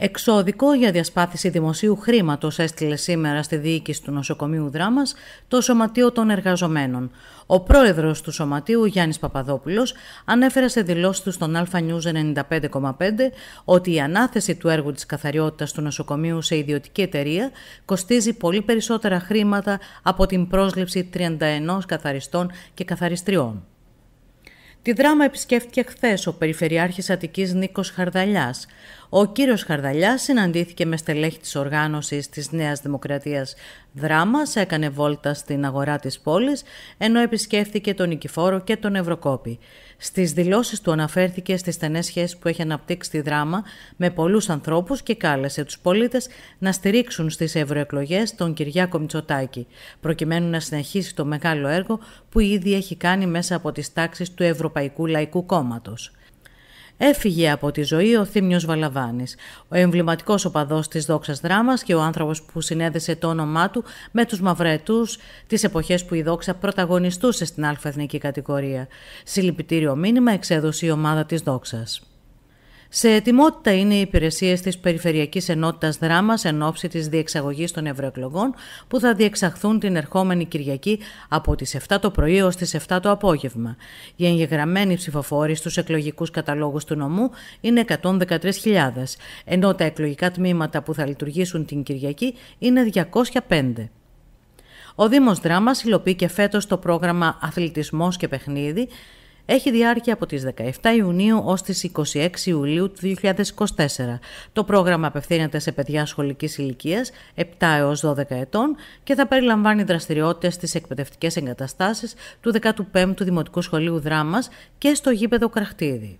Εξώδικο για διασπάθηση δημοσίου χρήματος έστειλε σήμερα στη διοίκηση του νοσοκομείου Δράμας το Σωματείο των Εργαζομένων. Ο πρόεδρος του Σωματείου, Γιάννης Παπαδόπουλος, ανέφερε σε δηλώσεις του στον Αλφα News 95,5 ότι η ανάθεση του έργου της καθαριότητας του νοσοκομείου σε ιδιωτική εταιρεία κοστίζει πολύ περισσότερα χρήματα από την πρόσληψη 31 καθαριστών και καθαριστριών. Τη δράμα επισκέφτηκε χθες ο Περιφερειάρχης Αττικής Νίκος χαρδαλιάς ο κύριος Χαρδαλιάς συναντήθηκε με στελέχη της οργάνωσης της Νέας Δημοκρατίας. Δράμας, έκανε βόλτα στην αγορά της πόλης ενώ επισκέφθηκε τον Νικηφόρο και τον Ευρωκόπη. Στις δηλώσεις του αναφέρθηκε στις στενές σχέσεις που έχει αναπτύξει τη Δράμα με πολλούς ανθρώπους και κάλεσε τους πολίτες να στηρίξουν στις ευρωεκλογές τον Κυριάκο Μητσοτάκη, προκειμένου να συνεχίσει το μεγάλο έργο που ήδη έχει κάνει μέσα από τις τάξεις του Ευρωπαϊκού Λαϊκού Κόμματος. Έφυγε από τη ζωή ο Θήμιος Βαλαβάνης, ο εμβληματικός οπαδός της δόξας δράμας και ο άνθρωπος που συνέδεσε το όνομά του με τους μαυρετούς τις εποχές που η δόξα πρωταγωνιστούσε στην αλφα κατηγορία. Συλληπιτήριο μήνυμα εξέδωσε η ομάδα της δόξας. Σε ετοιμότητα είναι οι υπηρεσίες της Περιφερειακής Ενότητας Δράμας εν ώψη της διεξαγωγής των ευρωεκλογών που θα διεξαχθούν την ερχόμενη Κυριακή από τις 7 το πρωί ω τι 7 το απόγευμα. Οι εγγεγραμμένοι ψηφοφόροι στους εκλογικούς καταλόγους του νομού είναι 113.000, ενώ τα εκλογικά τμήματα που θα λειτουργήσουν την Κυριακή είναι 205. Ο Δήμος Δράμας υλοποιεί και φέτος το πρόγραμμα Αθλητισμός και Παιχνίδι έχει διάρκεια από τις 17 Ιουνίου ως τις 26 Ιουλίου του 2024. Το πρόγραμμα απευθύνεται σε παιδιά σχολικής ηλικίας 7 έως 12 ετών και θα περιλαμβάνει δραστηριότητες στις εκπαιδευτικές εγκαταστάσεις του 15ου Δημοτικού Σχολείου Δράμας και στο γήπεδο Κραχτίδη.